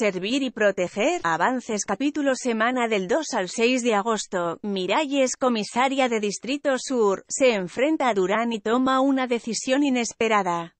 Servir y proteger. Avances capítulo semana del 2 al 6 de agosto. Miralles, comisaria de Distrito Sur, se enfrenta a Durán y toma una decisión inesperada.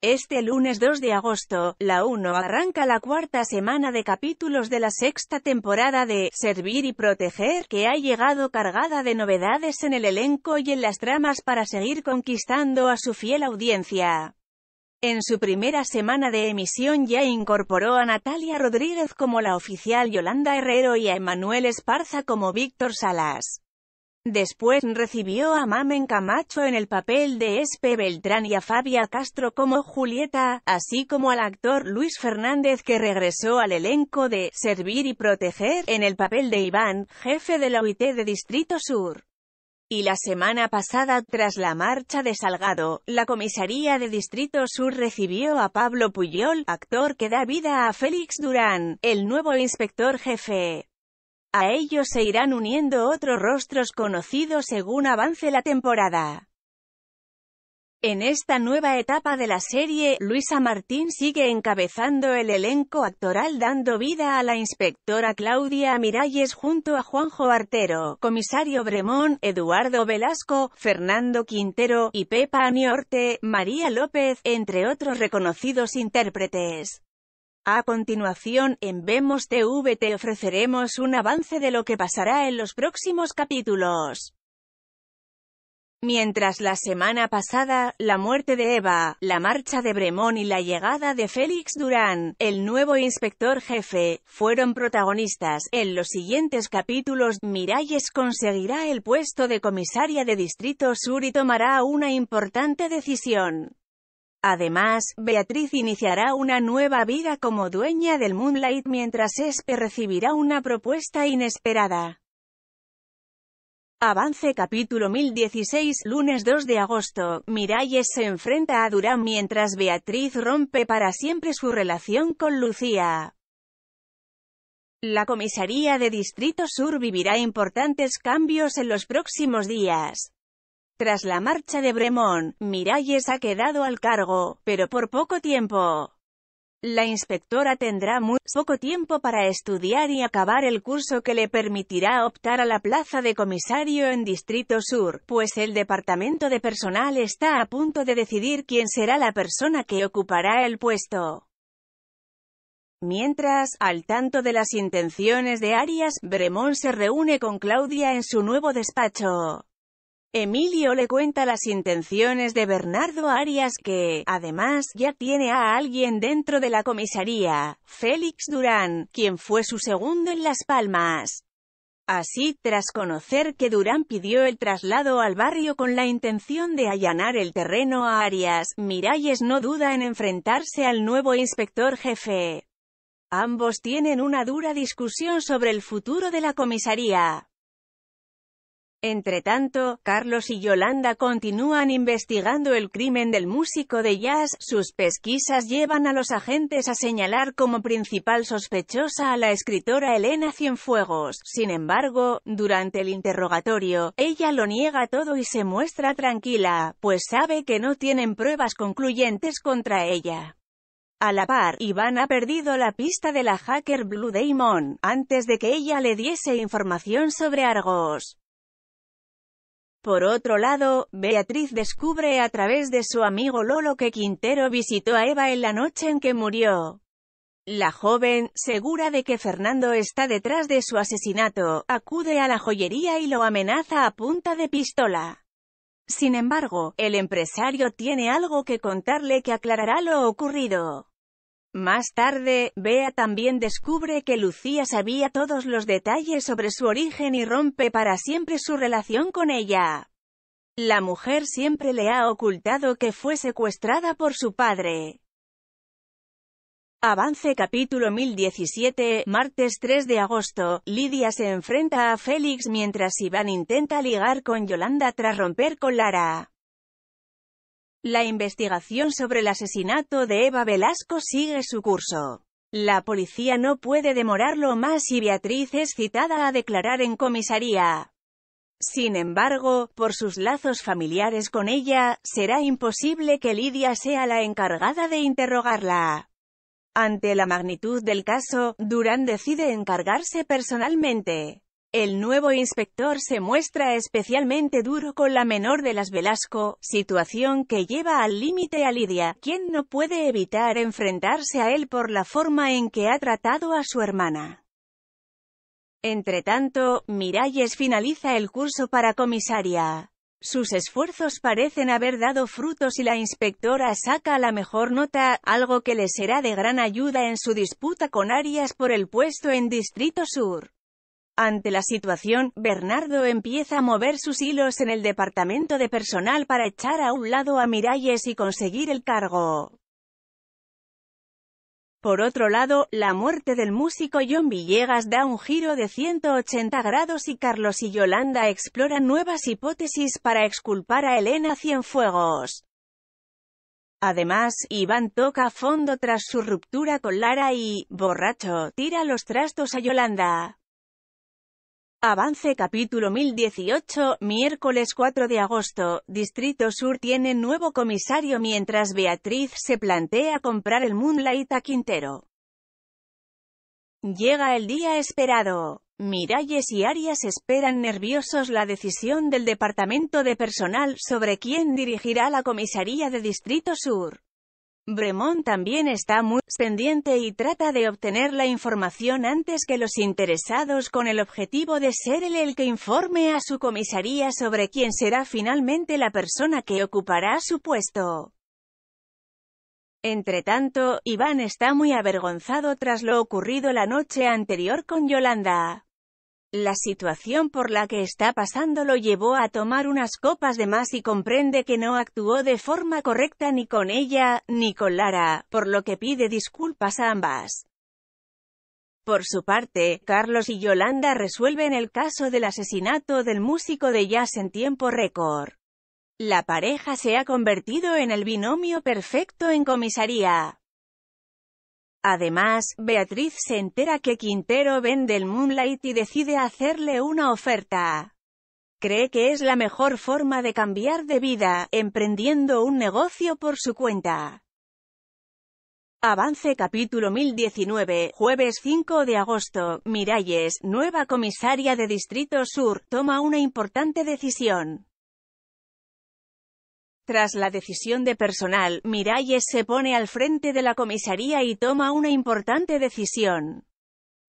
Este lunes 2 de agosto, la 1 arranca la cuarta semana de capítulos de la sexta temporada de Servir y Proteger, que ha llegado cargada de novedades en el elenco y en las tramas para seguir conquistando a su fiel audiencia. En su primera semana de emisión ya incorporó a Natalia Rodríguez como la oficial Yolanda Herrero y a Emanuel Esparza como Víctor Salas. Después recibió a Mamen Camacho en el papel de Espe Beltrán y a Fabia Castro como Julieta, así como al actor Luis Fernández que regresó al elenco de Servir y Proteger en el papel de Iván, jefe de la OIT de Distrito Sur. Y la semana pasada, tras la marcha de Salgado, la comisaría de Distrito Sur recibió a Pablo Puyol, actor que da vida a Félix Durán, el nuevo inspector jefe. A ellos se irán uniendo otros rostros conocidos según avance la temporada. En esta nueva etapa de la serie, Luisa Martín sigue encabezando el elenco actoral dando vida a la inspectora Claudia Miralles junto a Juanjo Artero, Comisario Bremón, Eduardo Velasco, Fernando Quintero y Pepa Aniorte, María López, entre otros reconocidos intérpretes. A continuación, en Vemos TV te ofreceremos un avance de lo que pasará en los próximos capítulos. Mientras la semana pasada, la muerte de Eva, la marcha de Bremón y la llegada de Félix Durán, el nuevo inspector jefe, fueron protagonistas, en los siguientes capítulos, Miralles conseguirá el puesto de comisaria de Distrito Sur y tomará una importante decisión. Además, Beatriz iniciará una nueva vida como dueña del Moonlight mientras Espe recibirá una propuesta inesperada. Avance capítulo 1016 Lunes 2 de agosto, Miralles se enfrenta a Durán mientras Beatriz rompe para siempre su relación con Lucía. La comisaría de Distrito Sur vivirá importantes cambios en los próximos días. Tras la marcha de Bremón, Miralles ha quedado al cargo, pero por poco tiempo. La inspectora tendrá muy poco tiempo para estudiar y acabar el curso que le permitirá optar a la plaza de comisario en Distrito Sur, pues el Departamento de Personal está a punto de decidir quién será la persona que ocupará el puesto. Mientras, al tanto de las intenciones de Arias, Bremón se reúne con Claudia en su nuevo despacho. Emilio le cuenta las intenciones de Bernardo Arias que, además, ya tiene a alguien dentro de la comisaría, Félix Durán, quien fue su segundo en Las Palmas. Así, tras conocer que Durán pidió el traslado al barrio con la intención de allanar el terreno a Arias, Miralles no duda en enfrentarse al nuevo inspector jefe. Ambos tienen una dura discusión sobre el futuro de la comisaría. Entretanto, Carlos y Yolanda continúan investigando el crimen del músico de jazz, sus pesquisas llevan a los agentes a señalar como principal sospechosa a la escritora Elena Cienfuegos. Sin embargo, durante el interrogatorio, ella lo niega todo y se muestra tranquila, pues sabe que no tienen pruebas concluyentes contra ella. A la par, Iván ha perdido la pista de la hacker Blue Damon, antes de que ella le diese información sobre Argos. Por otro lado, Beatriz descubre a través de su amigo Lolo que Quintero visitó a Eva en la noche en que murió. La joven, segura de que Fernando está detrás de su asesinato, acude a la joyería y lo amenaza a punta de pistola. Sin embargo, el empresario tiene algo que contarle que aclarará lo ocurrido. Más tarde, Bea también descubre que Lucía sabía todos los detalles sobre su origen y rompe para siempre su relación con ella. La mujer siempre le ha ocultado que fue secuestrada por su padre. Avance capítulo 1017, martes 3 de agosto, Lidia se enfrenta a Félix mientras Iván intenta ligar con Yolanda tras romper con Lara. La investigación sobre el asesinato de Eva Velasco sigue su curso. La policía no puede demorarlo más y Beatriz es citada a declarar en comisaría. Sin embargo, por sus lazos familiares con ella, será imposible que Lidia sea la encargada de interrogarla. Ante la magnitud del caso, Durán decide encargarse personalmente. El nuevo inspector se muestra especialmente duro con la menor de las Velasco, situación que lleva al límite a Lidia, quien no puede evitar enfrentarse a él por la forma en que ha tratado a su hermana. Entretanto, Miralles finaliza el curso para comisaria. Sus esfuerzos parecen haber dado frutos y la inspectora saca la mejor nota, algo que le será de gran ayuda en su disputa con Arias por el puesto en Distrito Sur. Ante la situación, Bernardo empieza a mover sus hilos en el departamento de personal para echar a un lado a Miralles y conseguir el cargo. Por otro lado, la muerte del músico John Villegas da un giro de 180 grados y Carlos y Yolanda exploran nuevas hipótesis para exculpar a Elena Cienfuegos. Además, Iván toca a fondo tras su ruptura con Lara y, borracho, tira los trastos a Yolanda. Avance capítulo 1018, miércoles 4 de agosto, Distrito Sur tiene nuevo comisario mientras Beatriz se plantea comprar el Moonlight a Quintero. Llega el día esperado. Miralles y Arias esperan nerviosos la decisión del Departamento de Personal sobre quién dirigirá la comisaría de Distrito Sur. Bremont también está muy pendiente y trata de obtener la información antes que los interesados con el objetivo de ser él el que informe a su comisaría sobre quién será finalmente la persona que ocupará su puesto. Entretanto, Iván está muy avergonzado tras lo ocurrido la noche anterior con Yolanda. La situación por la que está pasando lo llevó a tomar unas copas de más y comprende que no actuó de forma correcta ni con ella, ni con Lara, por lo que pide disculpas a ambas. Por su parte, Carlos y Yolanda resuelven el caso del asesinato del músico de jazz en tiempo récord. La pareja se ha convertido en el binomio perfecto en comisaría. Además, Beatriz se entera que Quintero vende el Moonlight y decide hacerle una oferta. Cree que es la mejor forma de cambiar de vida, emprendiendo un negocio por su cuenta. Avance capítulo 1019, jueves 5 de agosto, Miralles, nueva comisaria de Distrito Sur, toma una importante decisión. Tras la decisión de personal, Miralles se pone al frente de la comisaría y toma una importante decisión.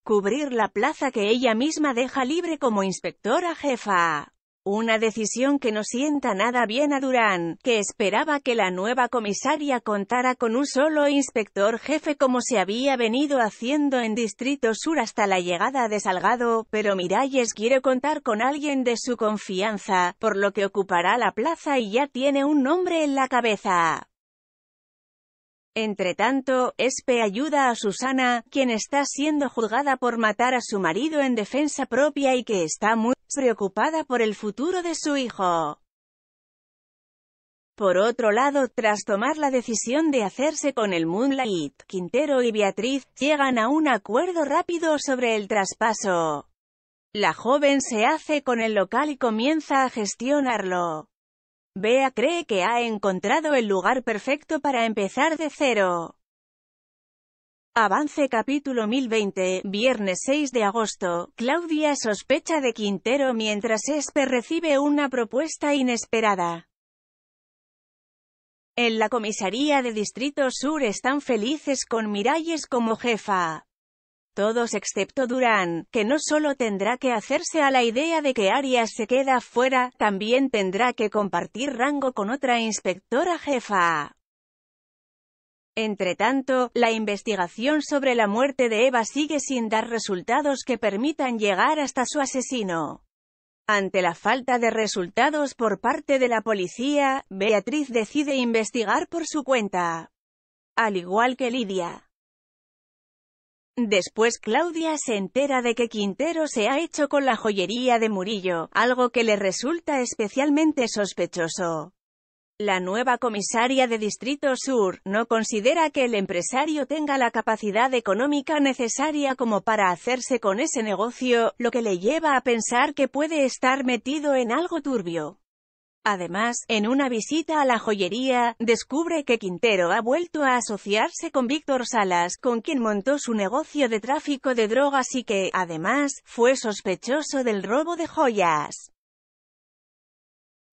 Cubrir la plaza que ella misma deja libre como inspectora jefa. Una decisión que no sienta nada bien a Durán, que esperaba que la nueva comisaria contara con un solo inspector jefe como se había venido haciendo en Distrito Sur hasta la llegada de Salgado, pero Miralles quiere contar con alguien de su confianza, por lo que ocupará la plaza y ya tiene un nombre en la cabeza. Entretanto, Espe ayuda a Susana, quien está siendo juzgada por matar a su marido en defensa propia y que está muy preocupada por el futuro de su hijo. Por otro lado, tras tomar la decisión de hacerse con el Moonlight, Quintero y Beatriz, llegan a un acuerdo rápido sobre el traspaso. La joven se hace con el local y comienza a gestionarlo. Bea cree que ha encontrado el lugar perfecto para empezar de cero. Avance capítulo 1020, viernes 6 de agosto. Claudia sospecha de Quintero mientras Esper recibe una propuesta inesperada. En la comisaría de Distrito Sur están felices con Miralles como jefa todos excepto Durán, que no solo tendrá que hacerse a la idea de que Arias se queda fuera, también tendrá que compartir rango con otra inspectora jefa. Entretanto, la investigación sobre la muerte de Eva sigue sin dar resultados que permitan llegar hasta su asesino. Ante la falta de resultados por parte de la policía, Beatriz decide investigar por su cuenta. Al igual que Lidia. Después Claudia se entera de que Quintero se ha hecho con la joyería de Murillo, algo que le resulta especialmente sospechoso. La nueva comisaria de Distrito Sur no considera que el empresario tenga la capacidad económica necesaria como para hacerse con ese negocio, lo que le lleva a pensar que puede estar metido en algo turbio. Además, en una visita a la joyería, descubre que Quintero ha vuelto a asociarse con Víctor Salas, con quien montó su negocio de tráfico de drogas y que, además, fue sospechoso del robo de joyas.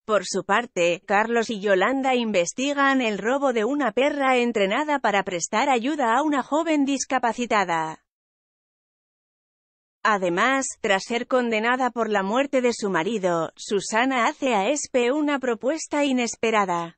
Por su parte, Carlos y Yolanda investigan el robo de una perra entrenada para prestar ayuda a una joven discapacitada. Además, tras ser condenada por la muerte de su marido, Susana hace a Espe una propuesta inesperada.